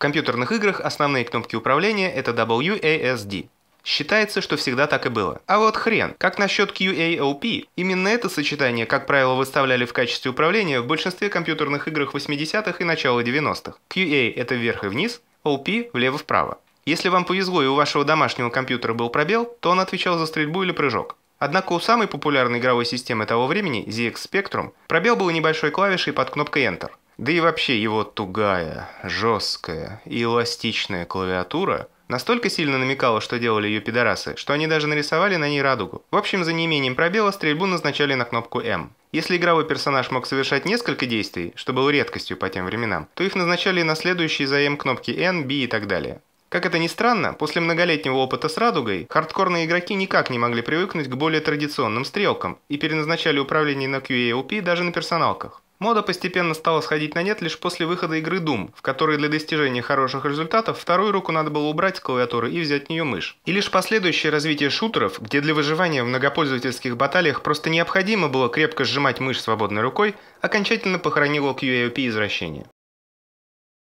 компьютерных играх основные кнопки управления это WASD. Считается, что всегда так и было. А вот хрен. Как насчет QAOP? Именно это сочетание, как правило, выставляли в качестве управления в большинстве компьютерных играх 80-х и начала 90-х. QA – это вверх и вниз, OP – влево-вправо. Если вам повезло и у вашего домашнего компьютера был пробел, то он отвечал за стрельбу или прыжок. Однако у самой популярной игровой системы того времени, ZX Spectrum, пробел был небольшой клавишей под кнопкой Enter. Да и вообще его тугая, жесткая и эластичная клавиатура настолько сильно намекала, что делали ее пидорасы, что они даже нарисовали на ней радугу. В общем, за неимением пробела стрельбу назначали на кнопку «М». Если игровой персонаж мог совершать несколько действий, что было редкостью по тем временам, то их назначали на следующие за М кнопки N, B и так далее. Как это ни странно, после многолетнего опыта с радугой, хардкорные игроки никак не могли привыкнуть к более традиционным стрелкам и переназначали управление на QAOP даже на персоналках. Мода постепенно стала сходить на нет лишь после выхода игры Doom, в которой для достижения хороших результатов вторую руку надо было убрать с клавиатуры и взять в нее мышь. И лишь последующее развитие шутеров, где для выживания в многопользовательских баталиях просто необходимо было крепко сжимать мышь свободной рукой, окончательно похоронило QAOP извращение.